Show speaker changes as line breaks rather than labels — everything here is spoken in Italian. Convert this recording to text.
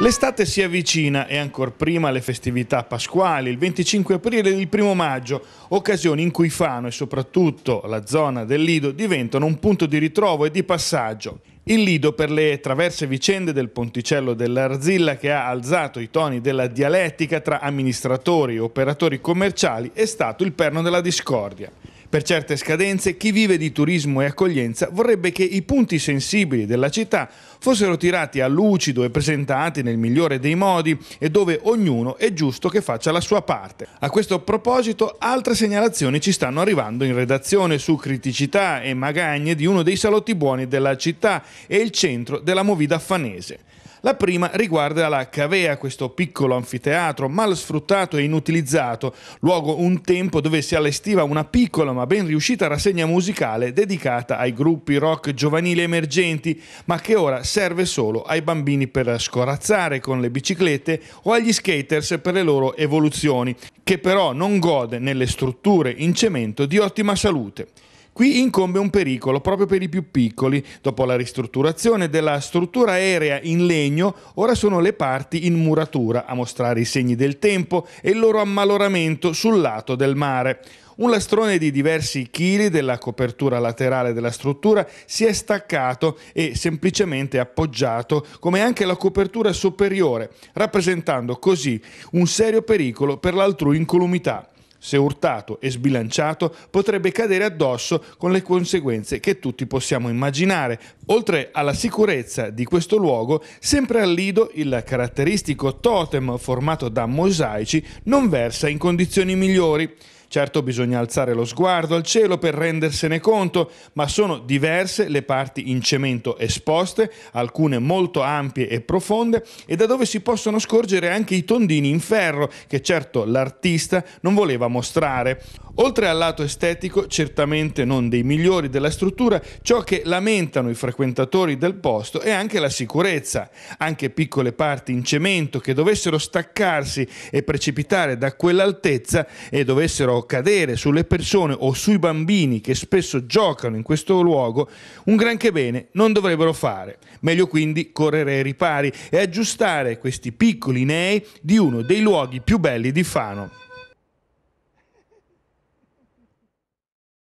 L'estate si avvicina e ancora prima le festività pasquali, il 25 aprile e il 1 maggio, occasioni in cui Fano e soprattutto la zona del Lido diventano un punto di ritrovo e di passaggio. Il Lido, per le traverse vicende del ponticello dell'Arzilla che ha alzato i toni della dialettica tra amministratori e operatori commerciali, è stato il perno della discordia. Per certe scadenze, chi vive di turismo e accoglienza vorrebbe che i punti sensibili della città fossero tirati a lucido e presentati nel migliore dei modi e dove ognuno è giusto che faccia la sua parte. A questo proposito, altre segnalazioni ci stanno arrivando in redazione su criticità e magagne di uno dei salotti buoni della città e il centro della movida fanese. La prima riguarda la Cavea, questo piccolo anfiteatro mal sfruttato e inutilizzato, luogo un tempo dove si allestiva una piccola ma ben riuscita rassegna musicale dedicata ai gruppi rock giovanili emergenti, ma che ora serve solo ai bambini per scorazzare con le biciclette o agli skaters per le loro evoluzioni, che però non gode nelle strutture in cemento di ottima salute. Qui incombe un pericolo proprio per i più piccoli. Dopo la ristrutturazione della struttura aerea in legno, ora sono le parti in muratura a mostrare i segni del tempo e il loro ammaloramento sul lato del mare. Un lastrone di diversi chili della copertura laterale della struttura si è staccato e semplicemente appoggiato, come anche la copertura superiore, rappresentando così un serio pericolo per l'altrui incolumità se urtato e sbilanciato, potrebbe cadere addosso con le conseguenze che tutti possiamo immaginare. Oltre alla sicurezza di questo luogo, sempre al Lido il caratteristico totem formato da mosaici non versa in condizioni migliori. Certo bisogna alzare lo sguardo al cielo per rendersene conto, ma sono diverse le parti in cemento esposte, alcune molto ampie e profonde, e da dove si possono scorgere anche i tondini in ferro, che certo l'artista non voleva mostrare. Oltre al lato estetico, certamente non dei migliori della struttura, ciò che lamentano i frequentatori del posto è anche la sicurezza. Anche piccole parti in cemento che dovessero staccarsi e precipitare da quell'altezza e dovessero cadere sulle persone o sui bambini che spesso giocano in questo luogo, un granché bene non dovrebbero fare. Meglio quindi correre ai ripari e aggiustare questi piccoli nei di uno dei luoghi più belli di Fano.